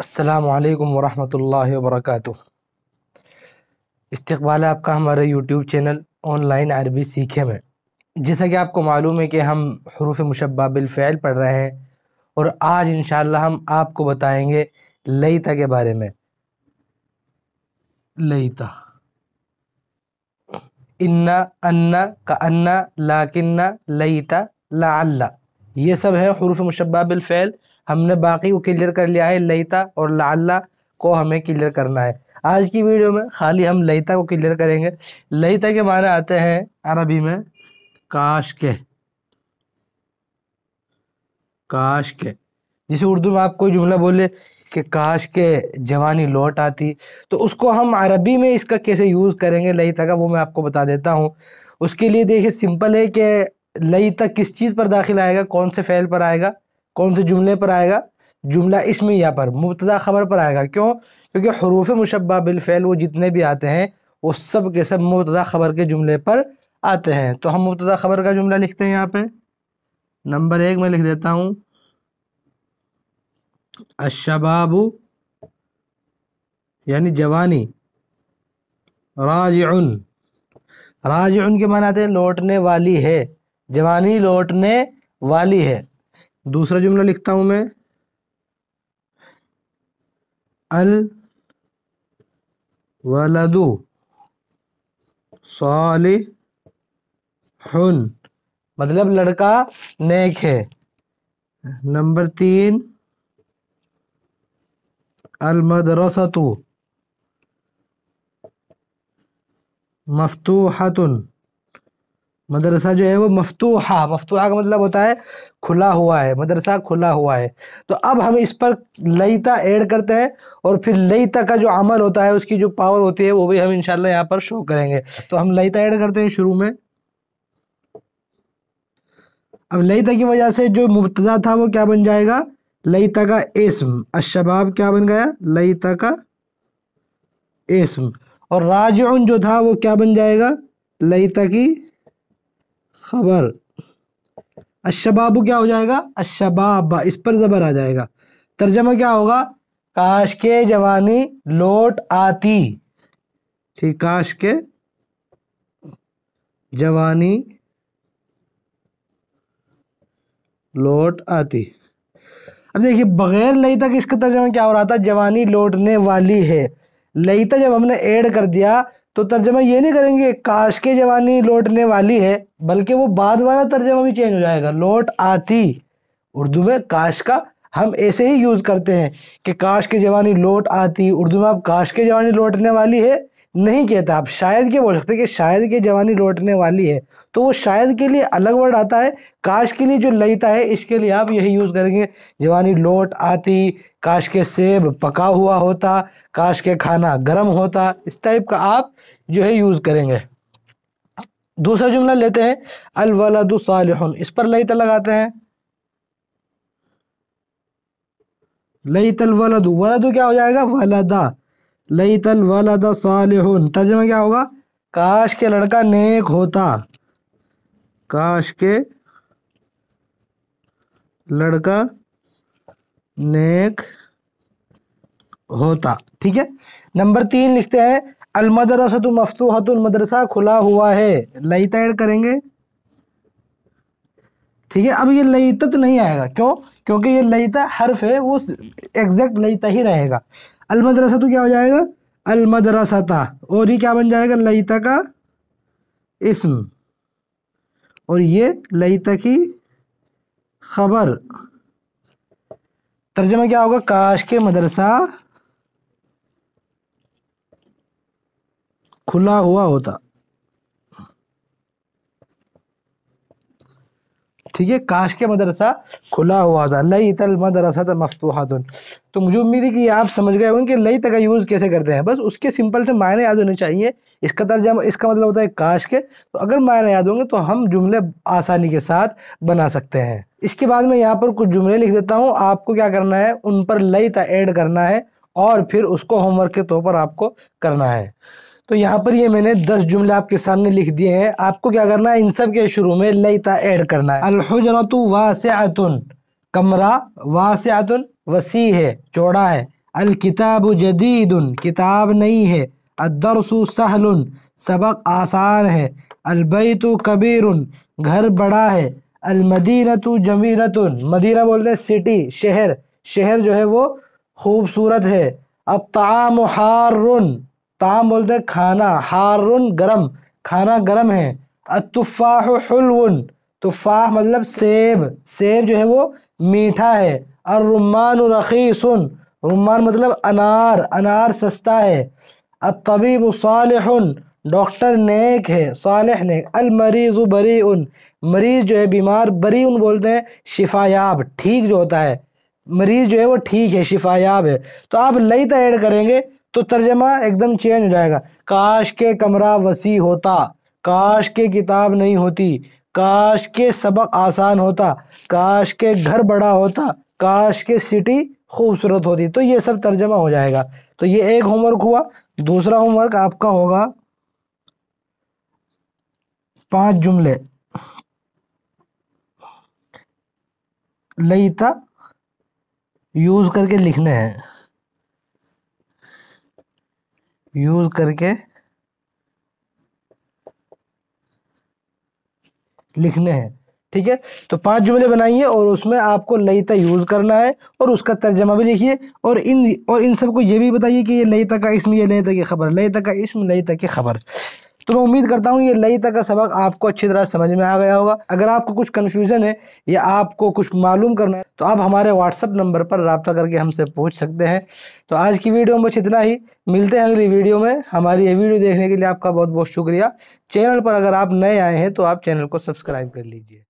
असलकम वरहमल वर्क इस्तबाल है आपका हमारे यूट्यूब चैनल ऑनलाइन अरबी सीखे में जैसा कि आपको मालूम है कि हम हरूफ बिल फ़ैल पढ़ रहे हैं और आज इन हम आपको बताएंगे लईता के बारे में लईता इन्ना अन्ना का अन्ना लाकिन्ना लईता ला ये सब है हरूफ बिल फ़ैल हमने बाकी को क्लियर कर लिया है लईता और लाला को हमें क्लियर करना है आज की वीडियो में खाली हम लईता को क्लियर करेंगे लईता के माने आते हैं अरबी में काश के काश के जिसे उर्दू में आप कोई जुमला बोले कि काश के जवानी लौट आती तो उसको हम अरबी में इसका कैसे यूज़ करेंगे लई का वो मैं आपको बता देता हूँ उसके लिए देखिए सिंपल है कि लई तक किस चीज़ पर दाखिल आएगा कौन से फ़ैल पर आएगा कौन से जुमले पर आएगा जुमला इसमें या पर मुबतदा ख़बर पर आएगा क्यों क्योंकि हरूफ मुशबा बिलफेल वो जितने भी आते हैं वो सब के सब मुबतदा ख़बर के जुमले पर आते हैं तो हम मुबतदा ख़बर का जुमला लिखते हैं यहाँ पे नंबर एक में लिख देता हूँ अशबाबू यानी जवानी राज राज के माना आते हैं लौटने वाली है जवानी लौटने वाली है दूसरा जुमला लिखता हूं मैं अल वलदु सालिहुन मतलब लड़का नेक है नंबर तीन मदरसतु मफतूहतुन मदरसा जो है वो मफतूहा मफतूहा का मतलब होता है खुला हुआ है मदरसा खुला हुआ है तो अब हम इस पर लईता ऐड करते हैं और फिर लईता का जो अमल होता है उसकी जो पावर होती है वो भी हम इंशाल्लाह यहाँ पर शो करेंगे तो हम लईता ऐड करते हैं शुरू में अब लईता की वजह से जो मुबतदा था वो क्या बन जाएगा लईता का इसम अशबाब क्या बन गया लईता का इसम और राज जो था वो क्या बन जाएगा लईता की खबर अशबाबू क्या हो जाएगा अशबाब इस पर ज़बर आ जाएगा तर्जमा क्या होगा काश के जवानी लौट आती ठीक काश के जवानी लौट आती अब देखिए बग़ैर लई तक इसका तर्जमा क्या हो रहा था जवानी लौटने वाली है लईता जब हमने ऐड कर दिया तो तर्जमा ये नहीं करेंगे काश के जवानी लौटने वाली है बल्कि वो बाद वाला तर्जमा भी चेंज हो जाएगा लौट आती उर्दू में काश का हम ऐसे ही यूज़ करते हैं कि काश के जवानी लौट आती उर्दू में अब काश के जवानी लौटने वाली है नहीं कहता आप शायद के बोल सकते कि शायद के जवानी लौटने वाली है तो वो शायद के लिए अलग वर्ड आता है काश के लिए जो लईता है इसके लिए आप यही यूज़ करेंगे जवानी लौट आती काश के सेब पका हुआ होता काश के खाना गर्म होता इस टाइप का आप जो है यूज़ करेंगे दूसरा जुमला लेते हैं अलवलद इस पर लईता लगाते हैं लईत अलवलद वलद क्या हो जाएगा वलदा लई तल वाला सालिहन तर्जमा क्या होगा काश के लड़का नेक होता काश के लड़का नेक होता ठीक है नंबर तीन लिखते हैं अलमदरसत मफतूहत मदरसा खुला हुआ है लईता ऐड करेंगे ठीक है अब ये लईत नहीं आएगा क्यों क्योंकि ये लईता हर्फ है वो एग्जैक्ट लईता ही रहेगा अलमदरसा तो क्या हो जाएगा अलमदरसता और ये क्या बन जाएगा लईता का इसम और ये लईता की खबर तर्जमा क्या होगा काश के मदरसा खुला हुआ होता ठीक है काश के मदरसा खुला हुआ था लई तल मदरसा तो मफतूहातुन तो मुझे उम्मीद है कि आप समझ गए होंगे कि लई तक यूज़ कैसे करते हैं बस उसके सिंपल से मायने याद होने चाहिए इसका तर्जा इसका मतलब होता है काश के तो अगर मायने याद होंगे तो हम जुमले आसानी के साथ बना सकते हैं इसके बाद मैं यहाँ पर कुछ जुमले लिख देता हूँ आपको क्या करना है उन पर लई ता ऐड करना है और फिर उसको होमवर्क के तौर पर आपको करना है तो यहाँ पर ये मैंने दस जुमले आपके सामने लिख दिए हैं आपको क्या करना है इन सब के शुरू में लईता ऐड करना है से वासतुन कमरा वासतुन वसी है चौड़ा है अलकिताब जदीद किताब नई है अदरसु सहल सबक आसान है अलबैत कबीर घर बड़ा है अलमदीनत जमीनत मदीना बोलते हैं सिटी शहर शहर जो है वो खूबसूरत है तमाम हार ताम बोलते हैं खाना हारुन गरम खाना गरम है अतुफ़ाह तुफ़ाह मतलब सेब सेब जो है वो मीठा है और रुमान सुन रुमान मतलब अनार अनार सस्ता है अतबीब सालहन डॉक्टर नेक है सालह नेक अलमरीज़ बरी उन मरीज़ जो है बीमार बरी उन बोलते हैं शिफायाब ठीक जो होता है मरीज़ जो है वो ठीक है शिफायाब है तो आप लई तो ऐड करेंगे तो तर्जमा एकदम चेंज हो जाएगा काश के कमरा वसी होता काश के किताब नहीं होती काश के सबक आसान होता काश के घर बड़ा होता काश के सिटी खूबसूरत होती तो ये सब तर्जमा हो जाएगा तो ये एक होमवर्क हुआ दूसरा होमवर्क आपका होगा पांच जुमले लईता यूज़ करके लिखने हैं यूज करके लिखने हैं ठीक है तो पांच जुमले बनाइए और उसमें आपको लईता यूज़ करना है और उसका तर्जमा भी लिखिए और इन और इन सबको ये भी बताइए कि ये लईता का इसम ये लईता की खबर लयता का इसम लईता की खबर तो मैं उम्मीद करता हूँ ये लई तक का सबक आपको अच्छी तरह समझ में आ गया होगा अगर आपको कुछ कन्फ्यूज़न है या आपको कुछ मालूम करना है तो आप हमारे व्हाट्सअप नंबर पर रबता करके हमसे पूछ सकते हैं तो आज की वीडियो में बस इतना ही मिलते हैं अगली वीडियो में हमारी ये वीडियो देखने के लिए आपका बहुत बहुत शुक्रिया चैनल पर अगर आप नए आए हैं तो आप चैनल को सब्सक्राइब कर लीजिए